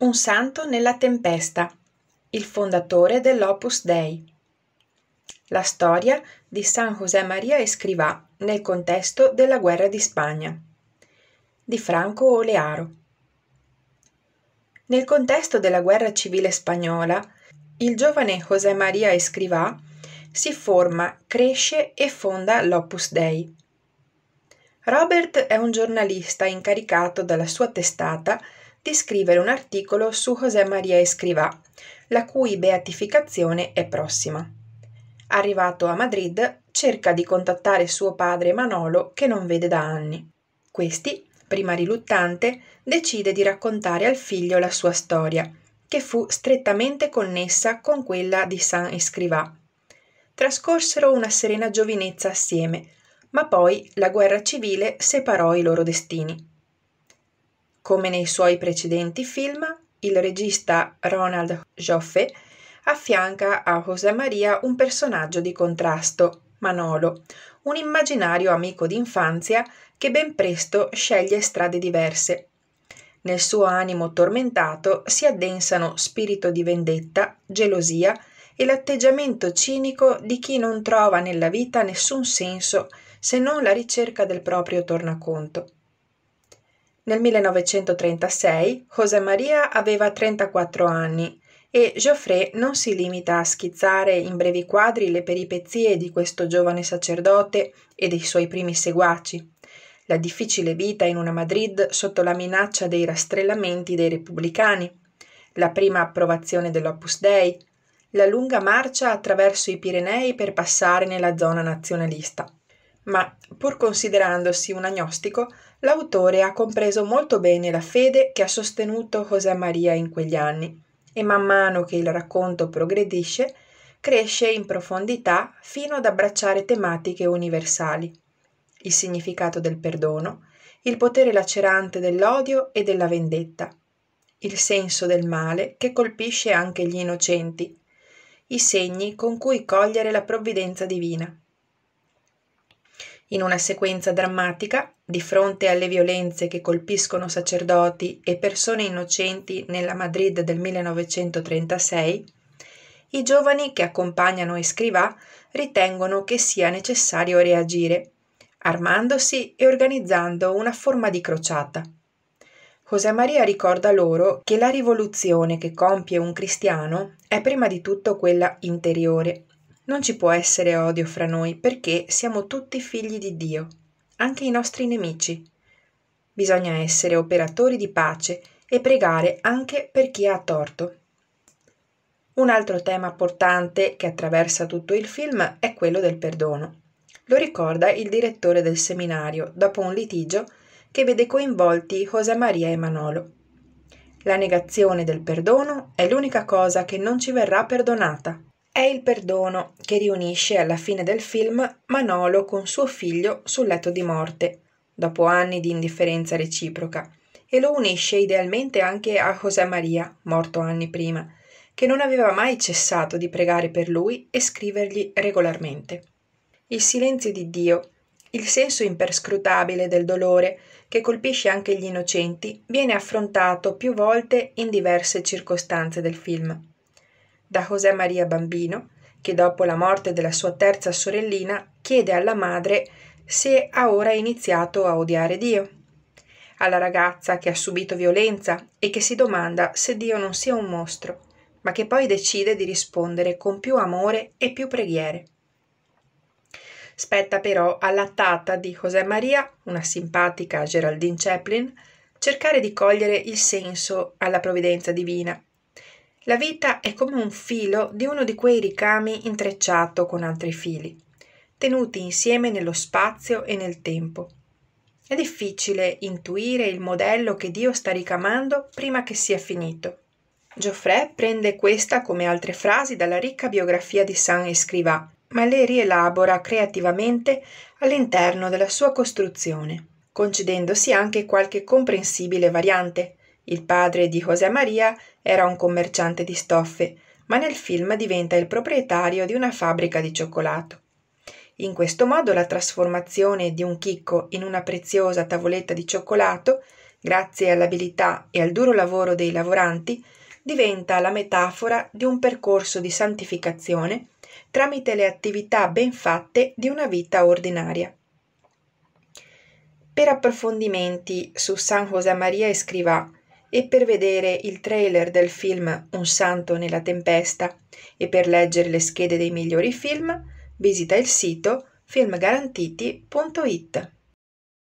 Un santo nella tempesta, il fondatore dell'Opus Dei. La storia di San José María Escrivá nel contesto della guerra di Spagna di Franco Olearo. Nel contesto della guerra civile spagnola, il giovane José María Escrivá si forma, cresce e fonda l'Opus Dei. Robert è un giornalista incaricato dalla sua testata di scrivere un articolo su José María Escrivá, la cui beatificazione è prossima. Arrivato a Madrid, cerca di contattare suo padre Manolo che non vede da anni. Questi, prima riluttante, decide di raccontare al figlio la sua storia, che fu strettamente connessa con quella di San Escrivá. Trascorsero una serena giovinezza assieme, ma poi la guerra civile separò i loro destini. Come nei suoi precedenti film, il regista Ronald Joffe affianca a José Maria un personaggio di contrasto, Manolo, un immaginario amico d'infanzia che ben presto sceglie strade diverse. Nel suo animo tormentato si addensano spirito di vendetta, gelosia e l'atteggiamento cinico di chi non trova nella vita nessun senso se non la ricerca del proprio tornaconto. Nel 1936 José María aveva 34 anni e Geoffrey non si limita a schizzare in brevi quadri le peripezie di questo giovane sacerdote e dei suoi primi seguaci, la difficile vita in una Madrid sotto la minaccia dei rastrellamenti dei repubblicani, la prima approvazione dell'Opus Dei, la lunga marcia attraverso i Pirenei per passare nella zona nazionalista ma, pur considerandosi un agnostico, l'autore ha compreso molto bene la fede che ha sostenuto José Maria in quegli anni e man mano che il racconto progredisce, cresce in profondità fino ad abbracciare tematiche universali. Il significato del perdono, il potere lacerante dell'odio e della vendetta, il senso del male che colpisce anche gli innocenti, i segni con cui cogliere la provvidenza divina. In una sequenza drammatica, di fronte alle violenze che colpiscono sacerdoti e persone innocenti nella Madrid del 1936, i giovani che accompagnano Escrivà ritengono che sia necessario reagire, armandosi e organizzando una forma di crociata. José Maria ricorda loro che la rivoluzione che compie un cristiano è prima di tutto quella interiore non ci può essere odio fra noi perché siamo tutti figli di Dio, anche i nostri nemici. Bisogna essere operatori di pace e pregare anche per chi ha torto. Un altro tema portante che attraversa tutto il film è quello del perdono. Lo ricorda il direttore del seminario dopo un litigio che vede coinvolti José Maria e Manolo. La negazione del perdono è l'unica cosa che non ci verrà perdonata. È il perdono che riunisce alla fine del film Manolo con suo figlio sul letto di morte, dopo anni di indifferenza reciproca, e lo unisce idealmente anche a José Maria, morto anni prima, che non aveva mai cessato di pregare per lui e scrivergli regolarmente. Il silenzio di Dio, il senso imperscrutabile del dolore che colpisce anche gli innocenti, viene affrontato più volte in diverse circostanze del film da José Maria Bambino, che dopo la morte della sua terza sorellina chiede alla madre se ha ora iniziato a odiare Dio, alla ragazza che ha subito violenza e che si domanda se Dio non sia un mostro, ma che poi decide di rispondere con più amore e più preghiere. Spetta però alla tata di José Maria, una simpatica Geraldine Chaplin, cercare di cogliere il senso alla provvidenza divina la vita è come un filo di uno di quei ricami intrecciato con altri fili, tenuti insieme nello spazio e nel tempo. È difficile intuire il modello che Dio sta ricamando prima che sia finito. Geoffrey prende questa come altre frasi dalla ricca biografia di San Escrivà, ma le rielabora creativamente all'interno della sua costruzione, concedendosi anche qualche comprensibile variante, il padre di José Maria era un commerciante di stoffe, ma nel film diventa il proprietario di una fabbrica di cioccolato. In questo modo la trasformazione di un chicco in una preziosa tavoletta di cioccolato, grazie all'abilità e al duro lavoro dei lavoranti, diventa la metafora di un percorso di santificazione tramite le attività ben fatte di una vita ordinaria. Per approfondimenti su San José Maria Scrivà, e per vedere il trailer del film Un santo nella tempesta e per leggere le schede dei migliori film, visita il sito filmgarantiti.it.